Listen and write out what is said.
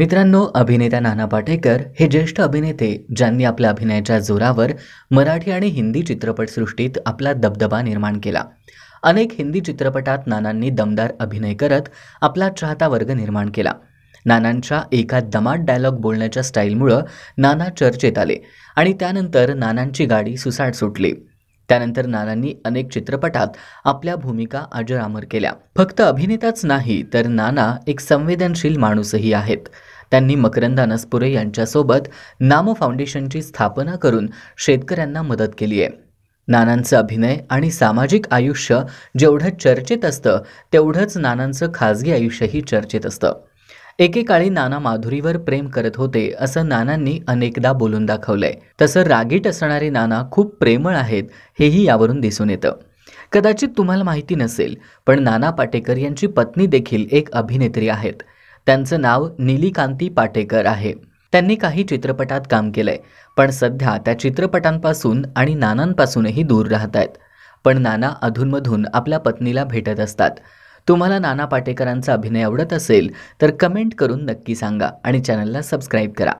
मित्रांनो अभिनेता नाना पाटेकर हे ज्येष्ठ अभिनेते ज्यांनी आपल्या अभिनयाच्या जोरावर मराठी आणि हिंदी चित्रपटसृष्टीत आपला दबदबा निर्माण केला अनेक हिंदी चित्रपटात नानांनी दमदार अभिनय करत आपला चाहता वर्ग निर्माण केला नानांच्या एका दमाट डायलॉग बोलण्याच्या स्टाईलमुळं नाना चर्चेत आले आणि त्यानंतर नानांची गाडी सुसाट सुटली त्यानंतर नानांनी अनेक चित्रपटात आपल्या भूमिका अजरामर केल्या फक्त अभिनेताच नाही तर नाना एक संवेदनशील माणूसही आहेत त्यांनी मकरंद अनसपुरे यांच्यासोबत नामो फाउंडेशनची स्थापना करून शेतकऱ्यांना मदत केली आहे नानांचं अभिनय आणि सामाजिक आयुष्य जेवढं चर्चेत असतं तेवढंच नानांचं खाजगी आयुष्यही चर्चेत असतं एकेकाळी नाना माधुरीवर प्रेम करत होते असं नानांनी अनेकदा बोलून दाखवलंय तसं रागीट असणारे नाना खूप प्रेमळ आहेत हेही यावरून दिसून येतं कदाचित तुम्हाला माहिती नसेल पण नाना पाटेकर यांची पत्नी देखील एक अभिनेत्री आहेत त्यांचं नाव नीलिकांती पाटेकर आहे त्यांनी काही चित्रपटात काम केलंय पण सध्या त्या चित्रपटांपासून आणि नानांपासूनही दूर राहत आहेत पण नाना अधूनमधून आपल्या पत्नीला भेटत असतात तुम्हाला नाना पाटेकरांचा अभिनय आवडत असेल तर कमेंट करून नक्की सांगा आणि चॅनलला सबस्क्राईब करा